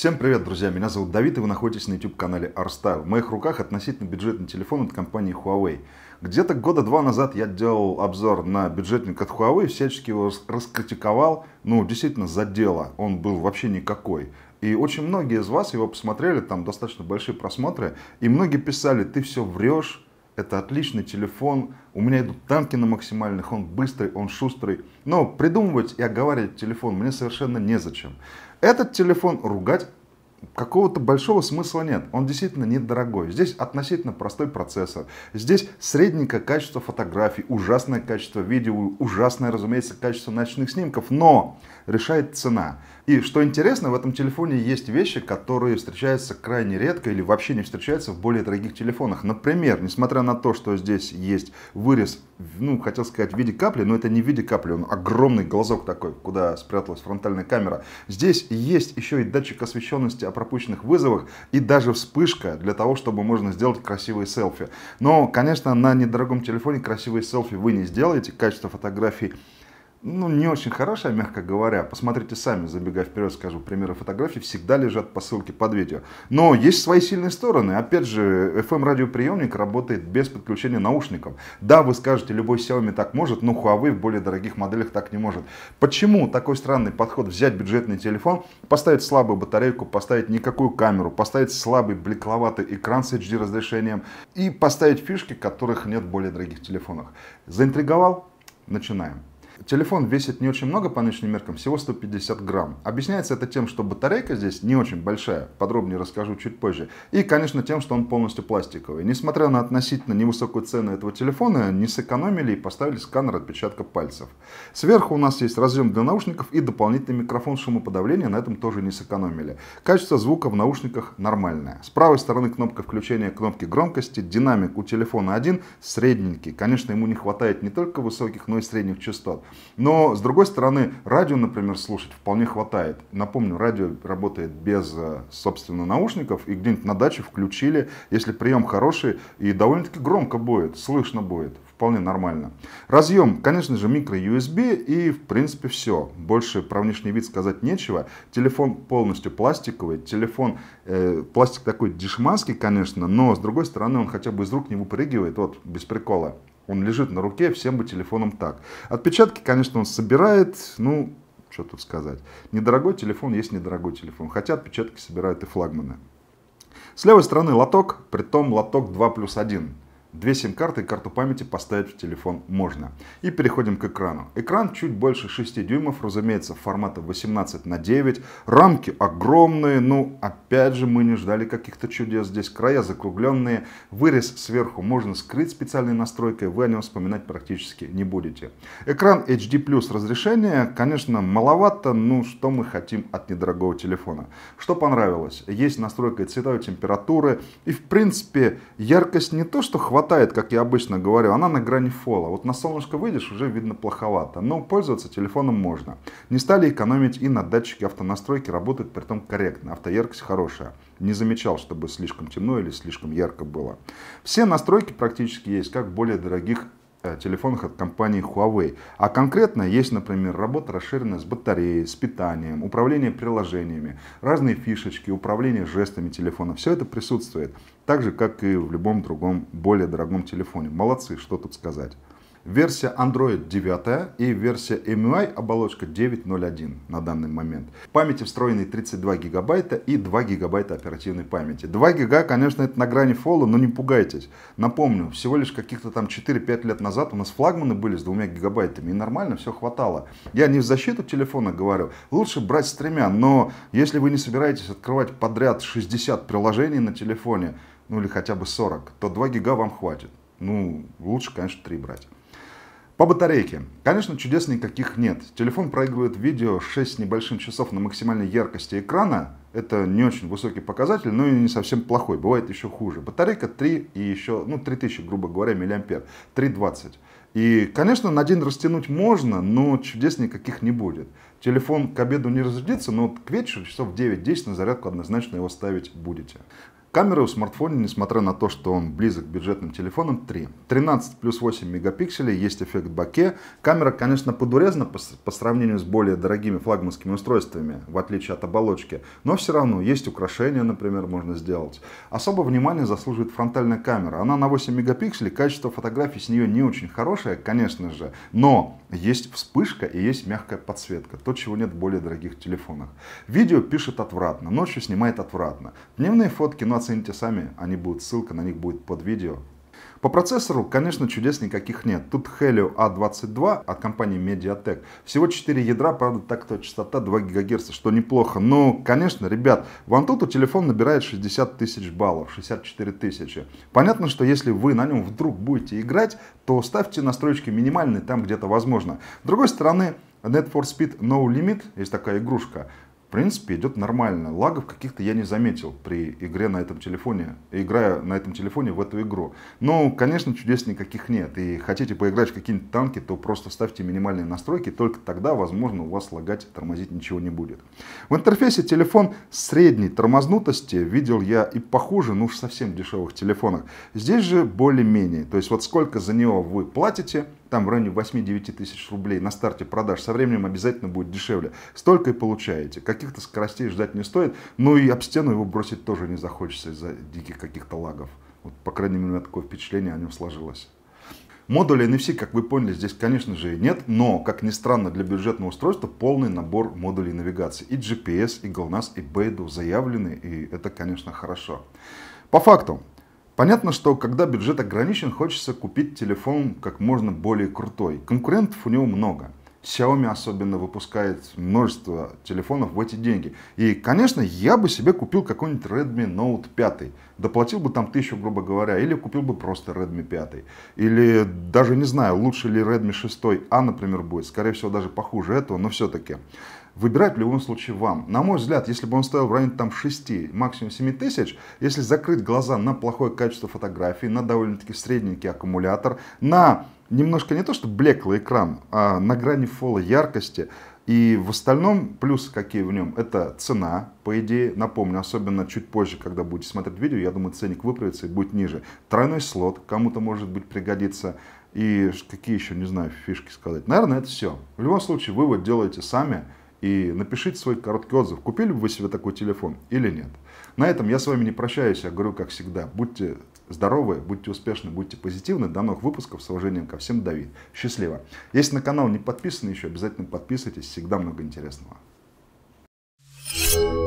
Всем привет, друзья! Меня зовут Давид, и вы находитесь на YouTube-канале r В моих руках относительно бюджетный телефон от компании Huawei. Где-то года два назад я делал обзор на бюджетник от Huawei, всячески его раскритиковал, ну, действительно, за дело. Он был вообще никакой. И очень многие из вас его посмотрели, там достаточно большие просмотры, и многие писали, ты все врешь, это отличный телефон, у меня идут танки на максимальных, он быстрый, он шустрый. Но придумывать и оговаривать телефон мне совершенно незачем. Этот телефон ругать какого-то большого смысла нет. Он действительно недорогой. Здесь относительно простой процессор. Здесь средненькое качество фотографий, ужасное качество видео, ужасное, разумеется, качество ночных снимков, но решает цена. И что интересно, в этом телефоне есть вещи, которые встречаются крайне редко или вообще не встречаются в более дорогих телефонах. Например, несмотря на то, что здесь есть вырез ну, хотел сказать, в виде капли, но это не в виде капли, он огромный глазок такой, куда спряталась фронтальная камера. Здесь есть еще и датчик освещенности о пропущенных вызовах и даже вспышка для того, чтобы можно сделать красивые селфи. Но, конечно, на недорогом телефоне красивые селфи вы не сделаете, качество фотографий ну, не очень хорошая, мягко говоря. Посмотрите сами, забегая вперед, скажу, примеры фотографий всегда лежат по ссылке под видео. Но есть свои сильные стороны. Опять же, FM-радиоприемник работает без подключения наушников. Да, вы скажете, любой Xiaomi так может, но ну, Huawei а в более дорогих моделях так не может. Почему такой странный подход взять бюджетный телефон, поставить слабую батарейку, поставить никакую камеру, поставить слабый блекловатый экран с HD разрешением и поставить фишки, которых нет в более дорогих телефонах? Заинтриговал? Начинаем. Телефон весит не очень много по нынешним меркам, всего 150 грамм. Объясняется это тем, что батарейка здесь не очень большая, подробнее расскажу чуть позже. И, конечно, тем, что он полностью пластиковый. Несмотря на относительно невысокую цену этого телефона, не сэкономили и поставили сканер отпечатка пальцев. Сверху у нас есть разъем для наушников и дополнительный микрофон шумоподавления, на этом тоже не сэкономили. Качество звука в наушниках нормальное. С правой стороны кнопка включения кнопки громкости, динамик у телефона один, средненький. Конечно, ему не хватает не только высоких, но и средних частот. Но, с другой стороны, радио, например, слушать вполне хватает. Напомню, радио работает без, э, собственно, наушников, и где-нибудь на даче включили, если прием хороший, и довольно-таки громко будет, слышно будет, вполне нормально. Разъем, конечно же, микро-USB и, в принципе, все. Больше про внешний вид сказать нечего. Телефон полностью пластиковый, телефон, э, пластик такой дешманский, конечно, но, с другой стороны, он хотя бы из рук не выпрыгивает, вот, без прикола. Он лежит на руке, всем бы телефоном так. Отпечатки, конечно, он собирает, ну, что тут сказать. Недорогой телефон есть недорогой телефон, хотя отпечатки собирают и флагманы. С левой стороны лоток, при том лоток 2 плюс 1. Две сим-карты и карту памяти поставить в телефон можно. И переходим к экрану. Экран чуть больше 6 дюймов, разумеется, формата 18 на 9. Рамки огромные, ну опять же мы не ждали каких-то чудес. Здесь края закругленные, вырез сверху можно скрыть специальной настройкой, вы о нем вспоминать практически не будете. Экран HD+, разрешение, конечно, маловато, ну что мы хотим от недорогого телефона. Что понравилось? Есть настройка цветовой температуры и в принципе яркость не то что хватает, хватает, как я обычно говорю, она на грани фола. Вот на солнышко выйдешь, уже видно плоховато, но пользоваться телефоном можно. Не стали экономить и на датчике автонастройки работают при том корректно, автояркость хорошая. Не замечал, чтобы слишком темно или слишком ярко было. Все настройки практически есть, как более дорогих Э, телефонах от компании Huawei. А конкретно есть, например, работа расширенная с батареей, с питанием, управление приложениями, разные фишечки, управление жестами телефона. Все это присутствует, так же, как и в любом другом более дорогом телефоне. Молодцы, что тут сказать. Версия Android 9 и версия MUI оболочка 9.01 на данный момент. Памяти встроенной 32 гигабайта и 2 гигабайта оперативной памяти. 2 гига, конечно, это на грани фола, но не пугайтесь. Напомню, всего лишь каких-то там 4-5 лет назад у нас флагманы были с 2 гигабайтами и нормально все хватало. Я не в защиту телефона говорю, лучше брать с тремя, но если вы не собираетесь открывать подряд 60 приложений на телефоне, ну или хотя бы 40, то 2 гига вам хватит. Ну, лучше, конечно, 3 брать. По батарейке. Конечно, чудес никаких нет. Телефон проигрывает видео 6 небольшим часов на максимальной яркости экрана. Это не очень высокий показатель, но и не совсем плохой. Бывает еще хуже. Батарейка 3 и еще, ну, 3000, грубо говоря, миллиампер. 320. И, конечно, на день растянуть можно, но чудес никаких не будет. Телефон к обеду не разрядится, но вот к вечеру часов 9-10 на зарядку однозначно его ставить будете. Камеры у смартфона, несмотря на то, что он близок к бюджетным телефонам, 3. 13 плюс 8 мегапикселей, есть эффект боке. Камера, конечно, подурезана по, по сравнению с более дорогими флагманскими устройствами, в отличие от оболочки, но все равно есть украшения, например, можно сделать. Особо внимание заслуживает фронтальная камера. Она на 8 мегапикселей, качество фотографий с нее не очень хорошее, конечно же, но есть вспышка и есть мягкая подсветка, то, чего нет в более дорогих телефонах. Видео пишет отвратно, ночью снимает отвратно. Дневные фотки, ну, оцените сами, они будут, ссылка на них будет под видео. По процессору, конечно, чудес никаких нет. Тут Helio A22 от компании Mediatek. Всего 4 ядра, правда, так-то частота 2 ГГц, что неплохо. Но, конечно, ребят, в тут телефон набирает 60 тысяч баллов, 64 тысячи. Понятно, что если вы на нем вдруг будете играть, то ставьте настройки минимальные там где-то возможно. С другой стороны, Net for Speed No Limit, есть такая игрушка, в принципе, идет нормально. Лагов каких-то я не заметил при игре на этом телефоне, играя на этом телефоне в эту игру. Но, ну, конечно, чудес никаких нет. И хотите поиграть в какие-нибудь танки, то просто ставьте минимальные настройки, только тогда, возможно, у вас лагать тормозить ничего не будет. В интерфейсе телефон средней тормознутости, видел я и похуже, ну уж совсем дешевых телефонах. Здесь же более-менее. То есть вот сколько за него вы платите – там в районе 8-9 тысяч рублей на старте продаж, со временем обязательно будет дешевле. Столько и получаете. Каких-то скоростей ждать не стоит, но и об стену его бросить тоже не захочется из-за диких каких-то лагов. Вот, по крайней мере, у меня такое впечатление о нем сложилось. Модулей NFC, как вы поняли, здесь, конечно же, и нет, но, как ни странно, для бюджетного устройства полный набор модулей навигации. И GPS, и GLONASS, и BEIDU заявлены, и это, конечно, хорошо. По факту, Понятно, что когда бюджет ограничен, хочется купить телефон как можно более крутой. Конкурентов у него много. Xiaomi особенно выпускает множество телефонов в эти деньги. И, конечно, я бы себе купил какой-нибудь Redmi Note 5. Доплатил бы там тысячу, грубо говоря, или купил бы просто Redmi 5. Или даже не знаю, лучше ли Redmi 6, а, например, будет. Скорее всего, даже похуже этого, но все-таки выбирать в любом случае вам. На мой взгляд, если бы он стоил в районе там 6, максимум 7 тысяч, если закрыть глаза на плохое качество фотографии, на довольно-таки средненький аккумулятор, на немножко не то, что блеклый экран, а на грани фола яркости, и в остальном плюсы какие в нем, это цена, по идее, напомню, особенно чуть позже, когда будете смотреть видео, я думаю, ценник выправится и будет ниже. Тройной слот кому-то может быть пригодится. И какие еще, не знаю, фишки сказать. Наверное, это все. В любом случае, вывод делайте сами и напишите свой короткий отзыв, купили бы вы себе такой телефон или нет. На этом я с вами не прощаюсь, я говорю, как всегда, будьте здоровы, будьте успешны, будьте позитивны. До новых выпусков. С уважением ко всем, Давид. Счастливо. Если на канал не подписаны еще, обязательно подписывайтесь, всегда много интересного. Thank you.